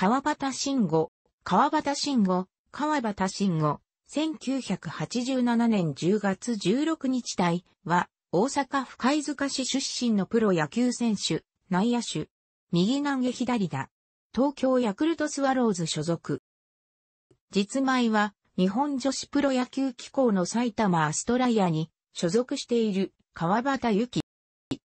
川端慎吾、川端慎吾、川端慎吾、1987年10月16日台は、大阪府貝塚市出身のプロ野球選手、内野手、右投げ左打、東京ヤクルトスワローズ所属。実前は、日本女子プロ野球機構の埼玉アストライアに所属している川端幸。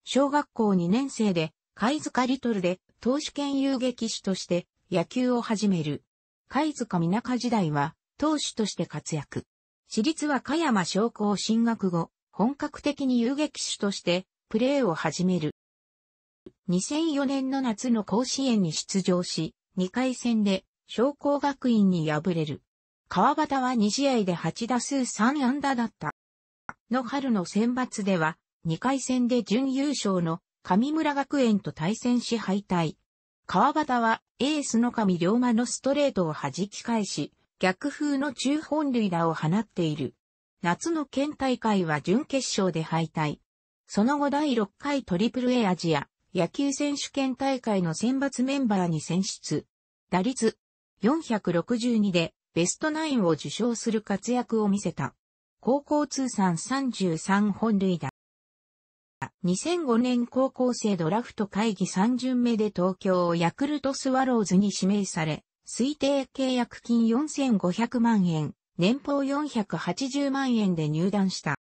小学校2年生で、貝塚リトルで投手兼遊撃手として野球を始める。貝塚みなか時代は、投手として活躍。私立和歌山商工進学後、本格的に遊撃手として、プレーを始める。2004年の夏の甲子園に出場し、2回戦で、商工学院に敗れる。川端は2試合で8打数3安打だった。の春の選抜では、2回戦で準優勝の神村学園と対戦し敗退。川端はエースの上龍馬のストレートを弾き返し、逆風の中本塁打を放っている。夏の県大会は準決勝で敗退。その後第6回トリプル A アジア野球選手権大会の選抜メンバーに選出。打率462でベストナインを受賞する活躍を見せた。高校通算33本塁打。2005年高校生ドラフト会議3巡目で東京ヤクルトスワローズに指名され、推定契約金4500万円、年俸480万円で入団した。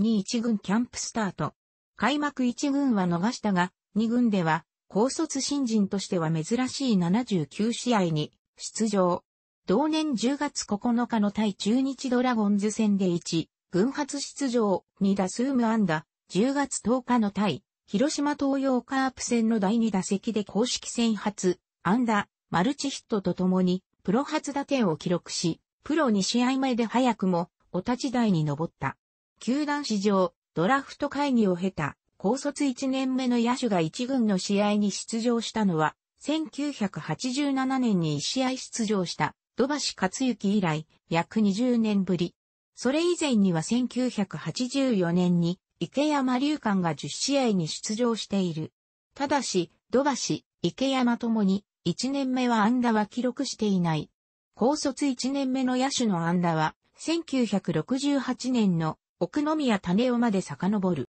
2、1軍キャンプスタート。開幕1軍は逃したが、2軍では、高卒新人としては珍しい79試合に出場。同年10月9日の対中日ドラゴンズ戦で1、軍発出場、2打数無安打、10月10日の対、広島東洋カープ戦の第2打席で公式戦初、安打、マルチヒットとともに、プロ初打点を記録し、プロ2試合前で早くも、お立ち台に登った。球団史上、ドラフト会議を経た、高卒1年目の野手が1軍の試合に出場したのは、1987年に1試合出場した、土橋克幸以来、約20年ぶり。それ以前には1984年に、池山龍館が10試合に出場している。ただし、土橋、池山ともに、1年目は安打は記録していない。高卒1年目の野手の安打は、1968年の奥宮種尾まで遡る。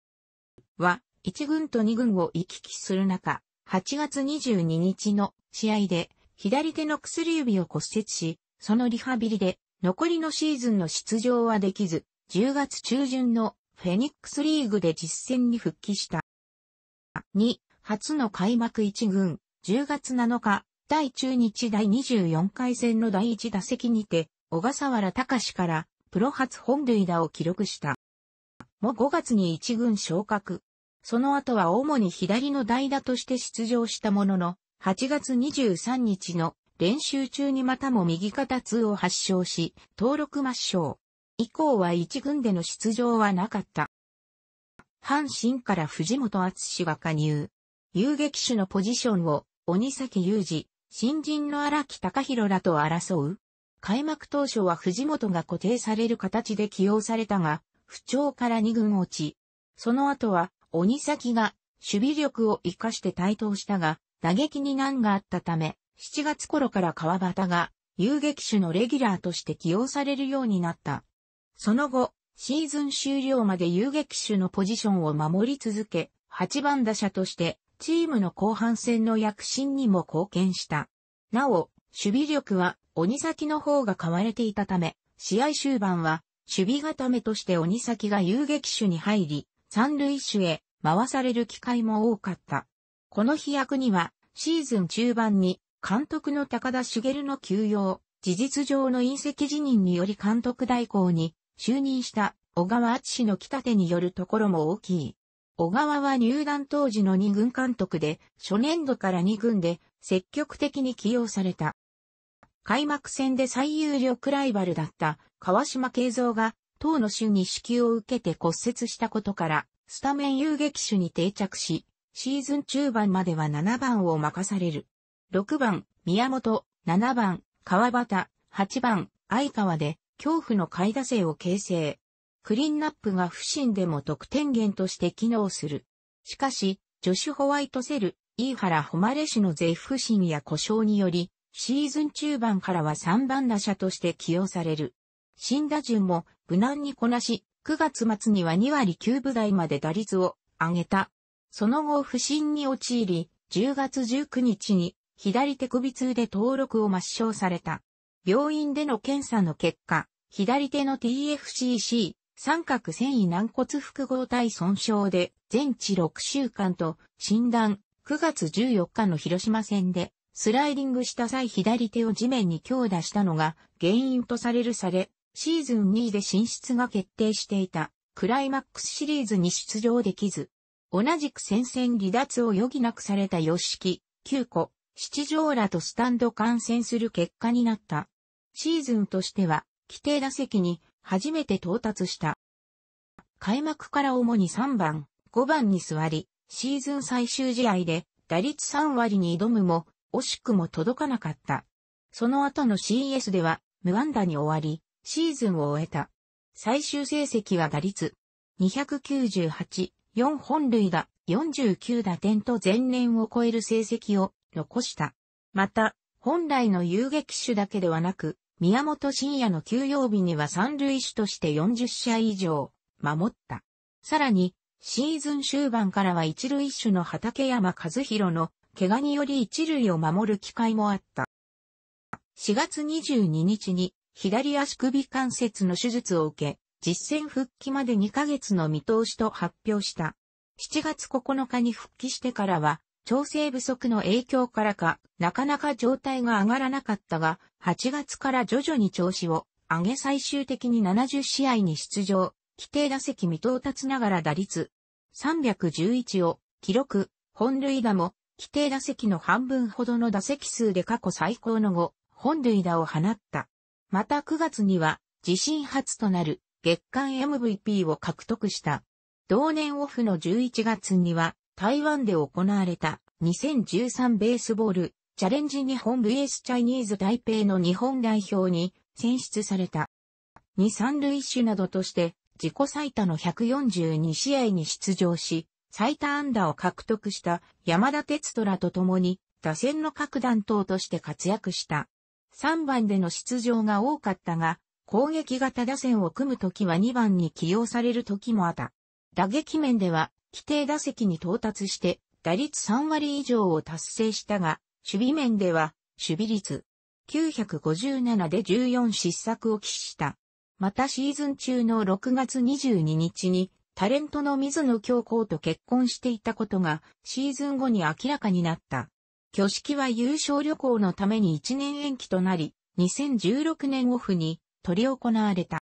は、1軍と2軍を行き来する中、8月22日の試合で、左手の薬指を骨折し、そのリハビリで、残りのシーズンの出場はできず、10月中旬のフェニックスリーグで実戦に復帰した。2、初の開幕1軍、10月7日、第中日第24回戦の第1打席にて、小笠原隆から、プロ初本塁打を記録した。も5月に1軍昇格。その後は主に左の代打として出場したものの、8月23日の練習中にまたも右肩痛を発症し、登録抹消。以降は一軍での出場はなかった。阪神から藤本厚が加入。遊撃手のポジションを、鬼崎裕二、新人の荒木隆弘らと争う。開幕当初は藤本が固定される形で起用されたが、不調から2軍落ち。その後は、鬼崎が、守備力を活かして台頭したが、打撃に難があったため、7月頃から川端が、遊撃手のレギュラーとして起用されるようになった。その後、シーズン終了まで遊撃手のポジションを守り続け、8番打者としてチームの後半戦の躍進にも貢献した。なお、守備力は鬼崎の方が買われていたため、試合終盤は守備固めとして鬼崎が遊撃手に入り、三塁手へ回される機会も多かった。この飛躍には、シーズン中盤に監督の高田茂の休養、事実上の隕石辞任により監督代行に就任した小川厚氏の北手によるところも大きい。小川は入団当時の2軍監督で、初年度から2軍で積極的に起用された。開幕戦で最有力ライバルだった川島慶三が、党の主に支給を受けて骨折したことから、スタメン遊撃手に定着し、シーズン中盤までは7番を任される。6番、宮本、7番、川端、8番、相川で、恐怖の買い打線を形成。クリーンナップが不審でも得点源として機能する。しかし、ジョシュ・ホワイトセル、イーハラ・ホマレ氏の税不振や故障により、シーズン中盤からは3番打者として起用される。死んだ順も無難にこなし、9月末には2割9分台まで打率を上げた。その後不振に陥り、10月19日に左手首痛で登録を抹消された。病院での検査の結果、左手の TFCC、三角繊維軟骨複合体損傷で、全治6週間と診断、9月14日の広島戦で、スライディングした際左手を地面に強打したのが原因とされるされ、シーズン2位で進出が決定していたクライマックスシリーズに出場できず、同じく戦線離脱を余儀なくされた吉木、9個、七条らとスタンド観戦する結果になった。シーズンとしては規定打席に初めて到達した。開幕から主に3番、5番に座り、シーズン最終試合で打率3割に挑むも、惜しくも届かなかった。その後の CS では無安打に終わり、シーズンを終えた。最終成績は打率298、4本塁打、49打点と前年を超える成績を残した。また、本来の遊撃手だけではなく、宮本慎也の休養日には三塁手として40試合以上、守った。さらに、シーズン終盤からは一塁手の畠山和弘の怪我により一塁を守る機会もあった。4月22日に左足首関節の手術を受け、実戦復帰まで2ヶ月の見通しと発表した。7月9日に復帰してからは調整不足の影響からか、なかなか状態が上がらなかったが、8月から徐々に調子を上げ最終的に70試合に出場、規定打席未到達ながら打率311を記録、本塁打も規定打席の半分ほどの打席数で過去最高の後、本塁打を放った。また9月には自身初となる月間 MVP を獲得した。同年オフの11月には台湾で行われた2013ベースボールチャレンジ日本 VS チャイニーズ台北の日本代表に選出された。2、3塁手などとして自己最多の142試合に出場し、最多安打を獲得した山田哲人らと共に打線の各弾頭として活躍した。3番での出場が多かったが、攻撃型打線を組むときは2番に起用される時もあった。打撃面では規定打席に到達して、打率3割以上を達成したが、守備面では、守備率957で14失策を喫した。またシーズン中の6月22日に、タレントの水野京子と結婚していたことが、シーズン後に明らかになった。挙式は優勝旅行のために1年延期となり、2016年オフに取り行われた。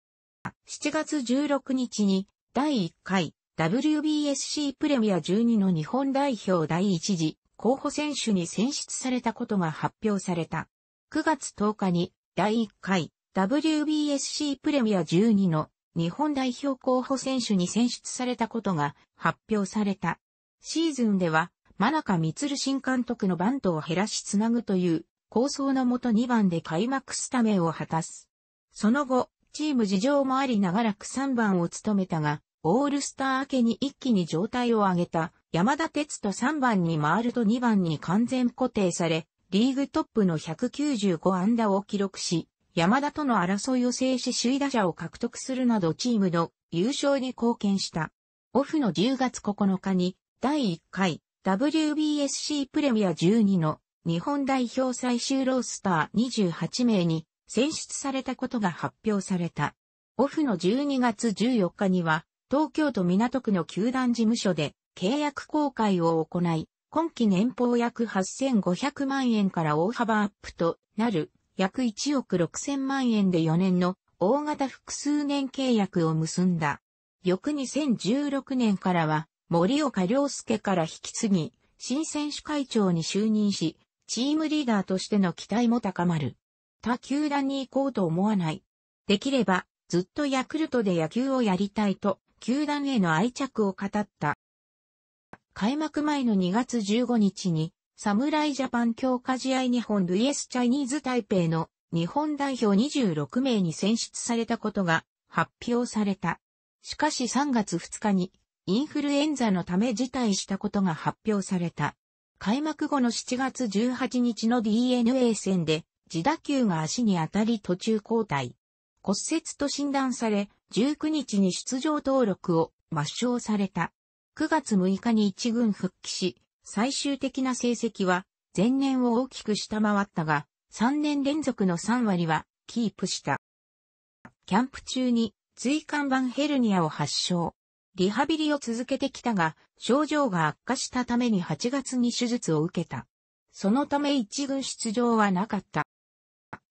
7月16日に第1回 WBSC プレミア12の日本代表第一次候補選手に選出されたことが発表された。9月10日に第1回 WBSC プレミア12の日本代表候補選手に選出されたことが発表された。シーズンでは、真中光新監督のバントを減らしつなぐという構想のもと2番で開幕スタメンを果たす。その後、チーム事情もあり長らく3番を務めたが、オールスター明けに一気に状態を上げた山田哲と3番に回ると2番に完全固定され、リーグトップの195安打を記録し、山田との争いを制し首位打者を獲得するなどチームの優勝に貢献した。オフの10月9日に第1回 WBSC プレミア12の日本代表最終ロースター28名に選出されたことが発表された。オフの12月14日には東京都港区の球団事務所で契約公開を行い、今期年俸約8500万円から大幅アップとなる約1億6000万円で4年の大型複数年契約を結んだ。翌2016年からは森岡良介から引き継ぎ、新選手会長に就任し、チームリーダーとしての期待も高まる。他球団に行こうと思わない。できればずっとヤクルトで野球をやりたいと球団への愛着を語った。開幕前の2月15日に、侍ジャパン強化試合日本 VS チャイニーズ台北の日本代表26名に選出されたことが発表された。しかし3月2日にインフルエンザのため辞退したことが発表された。開幕後の7月18日の DNA 戦で自打球が足に当たり途中交代。骨折と診断され、19日に出場登録を抹消された。9月6日に一軍復帰し、最終的な成績は前年を大きく下回ったが、3年連続の3割はキープした。キャンプ中に椎間板ヘルニアを発症。リハビリを続けてきたが、症状が悪化したために8月に手術を受けた。そのため一軍出場はなかった。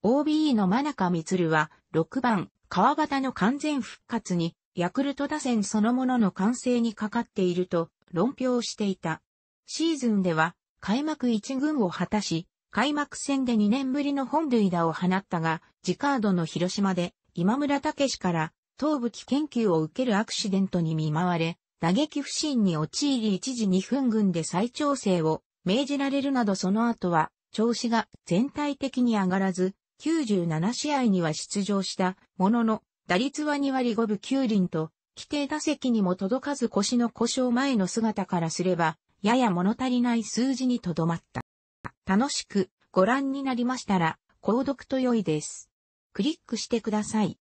OBE の真中光は6番川端の完全復活に、ヤクルト打線そのものの完成にかかっていると論評していた。シーズンでは、開幕1軍を果たし、開幕戦で2年ぶりの本塁打を放ったが、ジカードの広島で今村武から頭部危研究を受けるアクシデントに見舞われ、打撃不振に陥り一時2分軍で再調整を命じられるなどその後は調子が全体的に上がらず、97試合には出場したものの、打率は2割5分9厘と、規定打席にも届かず腰の故障前の姿からすれば、やや物足りない数字にとどまった。楽しくご覧になりましたら、購読と良いです。クリックしてください。